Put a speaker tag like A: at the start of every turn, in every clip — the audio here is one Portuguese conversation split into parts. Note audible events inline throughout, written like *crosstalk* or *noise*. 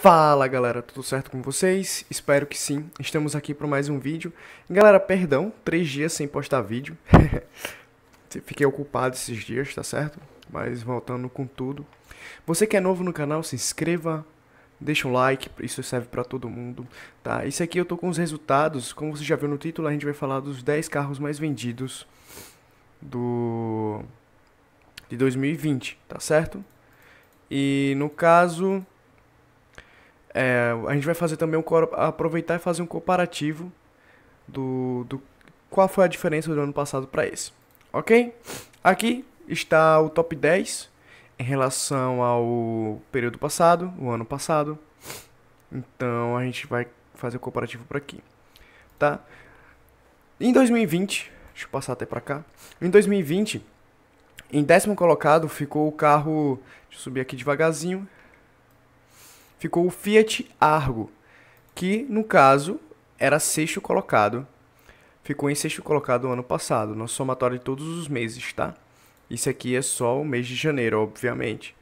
A: Fala galera, tudo certo com vocês? Espero que sim, estamos aqui para mais um vídeo. Galera, perdão, três dias sem postar vídeo. *laughs* Fiquei ocupado esses dias, tá certo? Mas voltando com tudo. Você que é novo no canal, se inscreva, deixa um like, isso serve para todo mundo, tá? Isso aqui eu tô com os resultados, como você já viu no título, a gente vai falar dos 10 carros mais vendidos do de 2020, tá certo? E no caso, é, a gente vai fazer também um aproveitar e fazer um comparativo do, do qual foi a diferença do ano passado para esse. Ok? Aqui está o top 10 em relação ao período passado, o ano passado. Então a gente vai fazer o comparativo por aqui. Tá? Em 2020, deixa eu passar até para cá. Em 2020, em décimo colocado ficou o carro, deixa eu subir aqui devagarzinho, ficou o Fiat Argo, que no caso era sexto colocado. Ficou em sexto colocado o ano passado, no somatório de todos os meses, tá? Isso aqui é só o mês de janeiro, obviamente.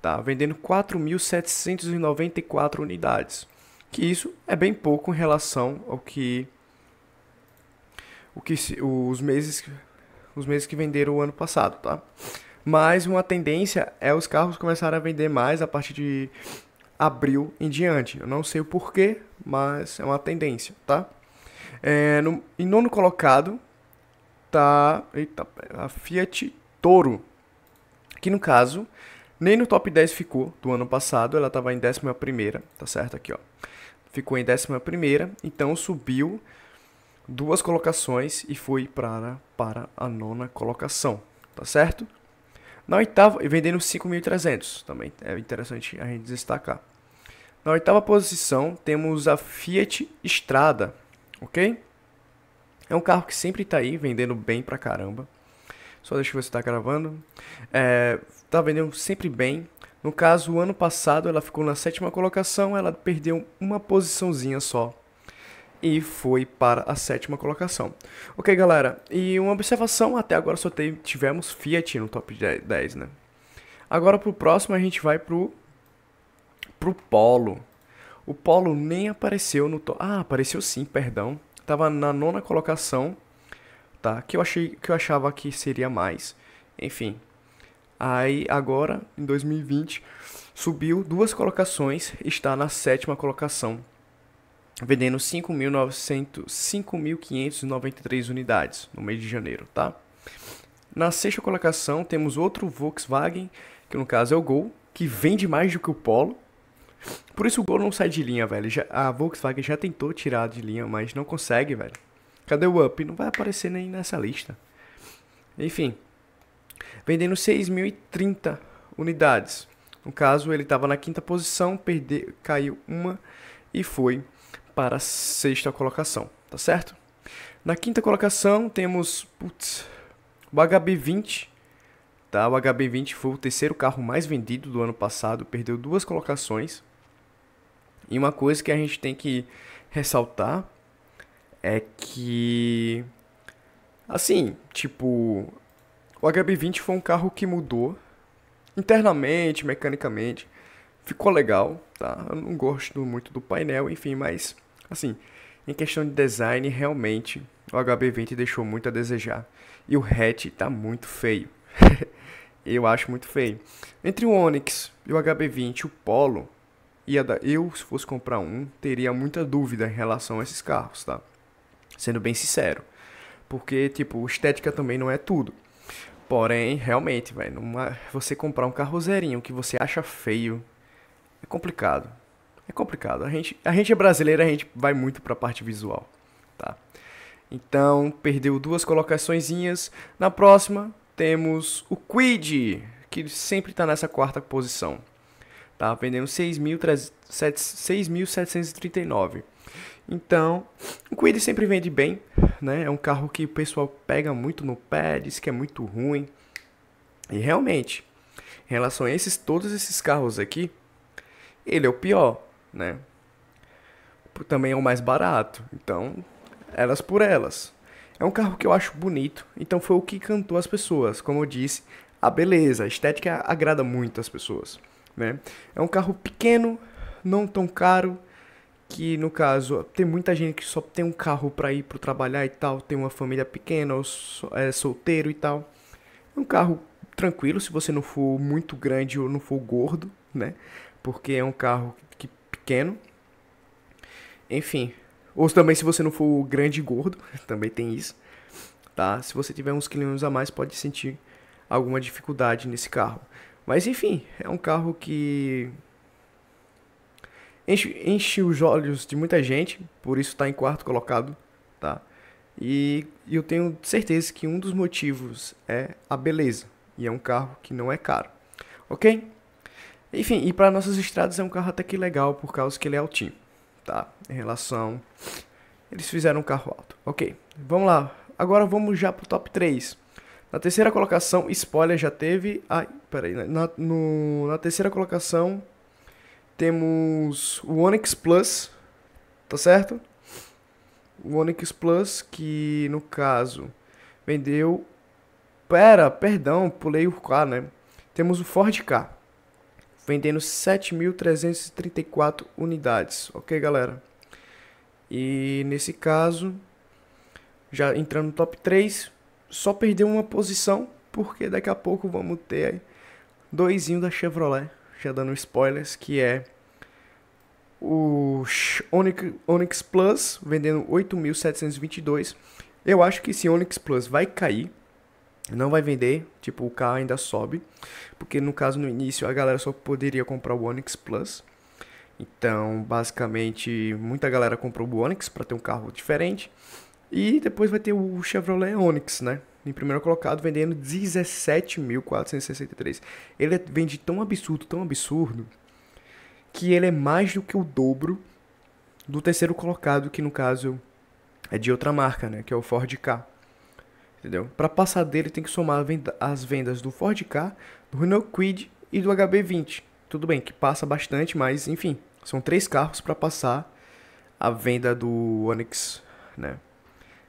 A: Tá? Vendendo 4.794 unidades. Que isso é bem pouco em relação ao que o que os meses os meses que venderam o ano passado, tá? Mas uma tendência é os carros começarem a vender mais a partir de abril em diante. Eu não sei o porquê, mas é uma tendência, tá? É, no, em nono colocado tá eita, a Fiat Toro, que no caso nem no top 10 ficou do ano passado, ela estava em 11 tá certo aqui, ó. Ficou em 11 então subiu duas colocações e foi para, para a nona colocação, tá certo? Na oitava, e vendendo 5.300, também é interessante a gente destacar. Na oitava posição, temos a Fiat Strada, ok? É um carro que sempre está aí, vendendo bem pra caramba. Só deixa eu ver se tá gravando. É, tá vendendo sempre bem. No caso, o ano passado ela ficou na sétima colocação, ela perdeu uma posiçãozinha só e foi para a sétima colocação. Ok, galera, e uma observação, até agora só teve, tivemos Fiat no top 10, né? Agora pro próximo a gente vai pro, pro Polo. O Polo nem apareceu no top... Ah, apareceu sim, perdão. Tava na nona colocação, tá? Que eu, achei, que eu achava que seria mais. Enfim, Aí agora, em 2020, subiu duas colocações, está na sétima colocação vendendo 5.593 unidades no mês de janeiro, tá? Na sexta colocação temos outro Volkswagen, que no caso é o Gol, que vende mais do que o Polo. Por isso o Gol não sai de linha, velho. Já, a Volkswagen já tentou tirar de linha, mas não consegue, velho. Cadê o Up? Não vai aparecer nem nessa lista. Enfim, vendendo 6.030 unidades. No caso, ele estava na quinta posição, perdeu, caiu uma e foi para a sexta colocação, tá certo? Na quinta colocação temos putz, o HB20. Tá? O HB20 foi o terceiro carro mais vendido do ano passado, perdeu duas colocações. E uma coisa que a gente tem que ressaltar é que assim, tipo, o HB20 foi um carro que mudou internamente, mecanicamente, Ficou legal, tá? Eu não gosto muito do painel, enfim, mas assim, em questão de design, realmente o HB20 deixou muito a desejar. E o hatch tá muito feio. *laughs* eu acho muito feio. Entre o Onix e o HB20, o Polo, ia eu, se fosse comprar um, teria muita dúvida em relação a esses carros, tá? Sendo bem sincero. Porque, tipo, estética também não é tudo. Porém, realmente, velho, você comprar um carro zerinho que você acha feio, é complicado. É complicado. A gente, a gente é brasileiro, a gente vai muito para a parte visual, tá? Então, perdeu duas colocaçõezinhas. Na próxima, temos o Quid, que sempre está nessa quarta posição. Tá vendendo 6.739. Então, o Quid sempre vende bem, né? É um carro que o pessoal pega muito no pé, diz que é muito ruim. E realmente, em relação a esses, todos esses carros aqui, ele é o pior, né? Também é o mais barato. Então, elas por elas. É um carro que eu acho bonito, então foi o que cantou as pessoas. Como eu disse, a beleza, a estética agrada muito as pessoas, né? É um carro pequeno, não tão caro, que no caso tem muita gente que só tem um carro para ir para trabalhar e tal, tem uma família pequena, ou é solteiro e tal. É um carro tranquilo se você não for muito grande ou não for gordo, né? porque é um carro que, pequeno. Enfim, ou também se você não for grande e gordo, *laughs* também tem isso, tá? Se você tiver uns quilinhos a mais, pode sentir alguma dificuldade nesse carro. Mas enfim, é um carro que enche, enche os olhos de muita gente, por isso está em quarto colocado, tá? E eu tenho certeza que um dos motivos é a beleza. E é um carro que não é caro. Ok? Enfim, e para nossas estradas é um carro até que legal por causa que ele é altinho, tá? Em relação. Eles fizeram um carro alto. Ok, vamos lá. Agora vamos já pro top 3. Na terceira colocação, spoiler já teve. Ai, peraí. Né? Na, no, na terceira colocação, temos o Onix Plus, tá certo? O Onix Plus, que no caso vendeu. Pera, perdão, pulei o K, né? Temos o Ford K vendendo 7.334 unidades, ok, galera? E nesse caso, já entrando no top 3, só perdeu uma posição, porque daqui a pouco vamos ter doisinho da Chevrolet, já dando spoilers, que é o Onix, Onix Plus, vendendo 8.722. Eu acho que esse Onix Plus vai cair, não vai vender, tipo, o carro ainda sobe, porque no caso no início a galera só poderia comprar o Onix Plus. Então, basicamente, muita galera comprou o Onix para ter um carro diferente. E depois vai ter o Chevrolet Onix, né? Em primeiro colocado, vendendo 17.463. Ele vende tão absurdo, tão absurdo, que ele é mais do que o dobro do terceiro colocado, que no caso é de outra marca, né? Que é o Ford K entendeu? Para passar dele tem que somar as vendas do Ford Ka, do Renault Kwid e do HB20. Tudo bem, que passa bastante, mas enfim, são três carros para passar a venda do Onix, né?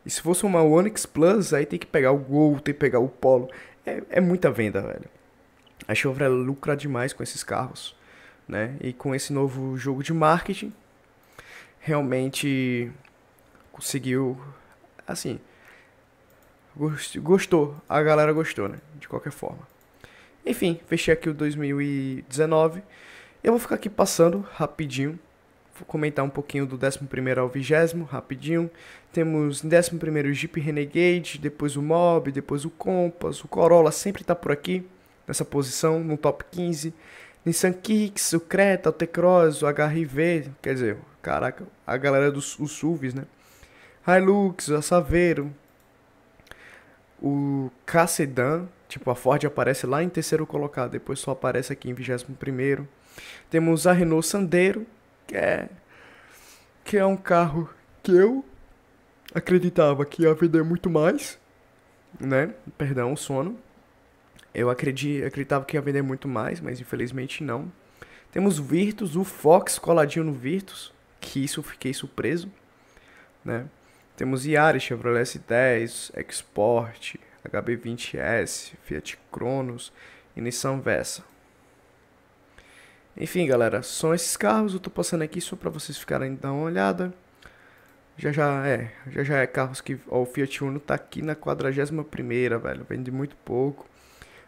A: E se for somar o Onix Plus, aí tem que pegar o Gol, tem que pegar o Polo. É, é muita venda, velho. A Chevrolet lucra demais com esses carros, né? E com esse novo jogo de marketing, realmente conseguiu, assim, Gostou, a galera gostou, né? De qualquer forma. Enfim, fechei aqui o 2019. Eu vou ficar aqui passando rapidinho. Vou comentar um pouquinho do 11 ao 20, rapidinho. Temos 11 Jeep Renegade, depois o Mob, depois o Compass, o Corolla sempre tá por aqui, nessa posição, no top 15. Nissan Kicks, o Creta, o T-Cross, o HRV, quer dizer, caraca, a galera dos SUVs, né? Hilux, a Saveiro, o K-Sedan, tipo, a Ford aparece lá em terceiro colocado, depois só aparece aqui em vigésimo primeiro. Temos a Renault Sandero, que é, que é um carro que eu acreditava que ia vender muito mais, né? Perdão, o sono. Eu acreditava que ia vender muito mais, mas infelizmente não. Temos Virtus, o Fox coladinho no Virtus, que isso eu fiquei surpreso, né? Temos Yaris, Chevrolet S10, Export, HB20S, Fiat Cronos e Nissan Versa. Enfim, galera, são esses carros. Eu tô passando aqui só para vocês ficarem dando uma olhada. Já já é, já já é carros que ó, o Fiat Uno tá aqui na 41ª, velho, vende muito pouco.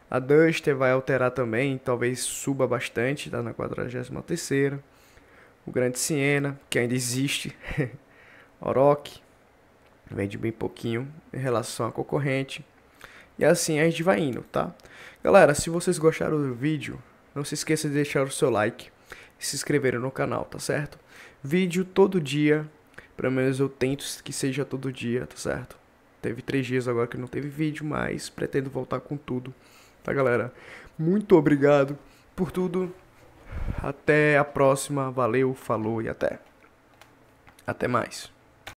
A: A Duster vai alterar também, talvez suba bastante, tá na 43ª. O Grande Siena, que ainda existe. *laughs* Oroque vende bem pouquinho em relação à concorrente. E assim a gente vai indo, tá? Galera, se vocês gostaram do vídeo, não se esqueça de deixar o seu like e se inscrever no canal, tá certo? Vídeo todo dia, pelo menos eu tento que seja todo dia, tá certo? Teve três dias agora que não teve vídeo, mas pretendo voltar com tudo, tá galera? Muito obrigado por tudo. Até a próxima, valeu, falou e até. Até mais.